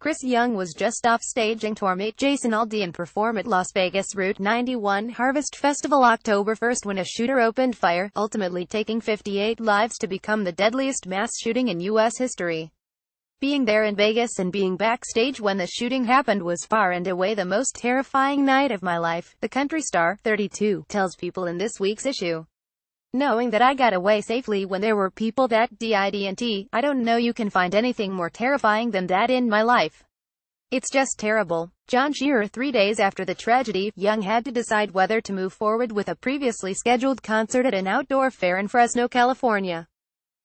Chris Young was just off and tourmate Jason Aldean perform at Las Vegas Route 91 Harvest Festival October 1st when a shooter opened fire, ultimately taking 58 lives to become the deadliest mass shooting in U.S. history. Being there in Vegas and being backstage when the shooting happened was far and away the most terrifying night of my life, the country star, 32, tells people in this week's issue. Knowing that I got away safely when there were people that did I don't know you can find anything more terrifying than that in my life. It's just terrible. John Shearer three days after the tragedy, Young had to decide whether to move forward with a previously scheduled concert at an outdoor fair in Fresno, California.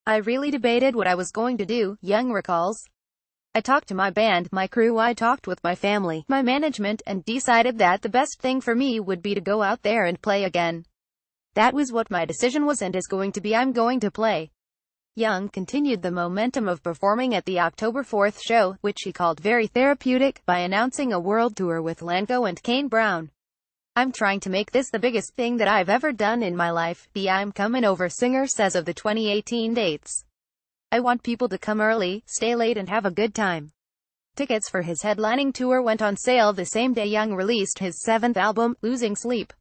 I really debated what I was going to do, Young recalls. I talked to my band, my crew, I talked with my family, my management, and decided that the best thing for me would be to go out there and play again. That was what my decision was and is going to be I'm going to play. Young continued the momentum of performing at the October 4th show, which he called very therapeutic, by announcing a world tour with Lanco and Kane Brown. I'm trying to make this the biggest thing that I've ever done in my life, the I'm Coming Over singer says of the 2018 dates. I want people to come early, stay late and have a good time. Tickets for his headlining tour went on sale the same day Young released his seventh album, Losing Sleep.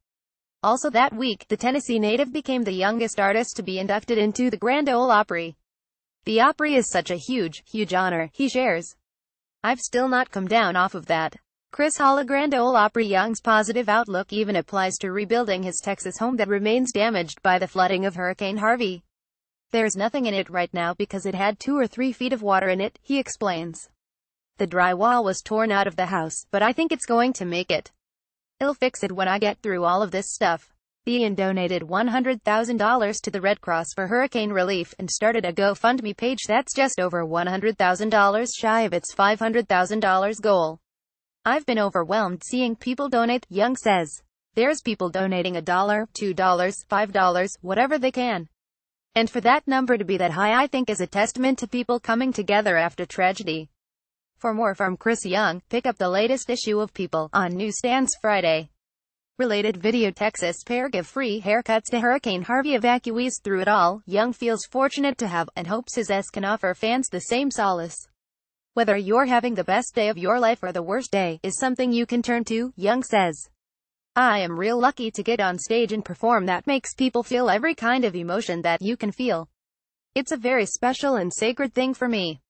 Also that week, the Tennessee native became the youngest artist to be inducted into the Grand Ole Opry. The Opry is such a huge, huge honor, he shares. I've still not come down off of that. Chris Holla Grand Ole Opry Young's positive outlook even applies to rebuilding his Texas home that remains damaged by the flooding of Hurricane Harvey. There's nothing in it right now because it had two or three feet of water in it, he explains. The drywall was torn out of the house, but I think it's going to make it. I'll fix it when I get through all of this stuff. Bean donated $100,000 to the Red Cross for hurricane relief and started a GoFundMe page that's just over $100,000 shy of its $500,000 goal. I've been overwhelmed seeing people donate, Young says. There's people donating a dollar, two dollars, five dollars, whatever they can. And for that number to be that high I think is a testament to people coming together after tragedy. For more from Chris Young, pick up the latest issue of People on newsstands Friday. Related video Texas pair give free haircuts to Hurricane Harvey evacuees through it all, Young feels fortunate to have, and hopes his S can offer fans the same solace. Whether you're having the best day of your life or the worst day, is something you can turn to, Young says. I am real lucky to get on stage and perform that makes people feel every kind of emotion that you can feel. It's a very special and sacred thing for me.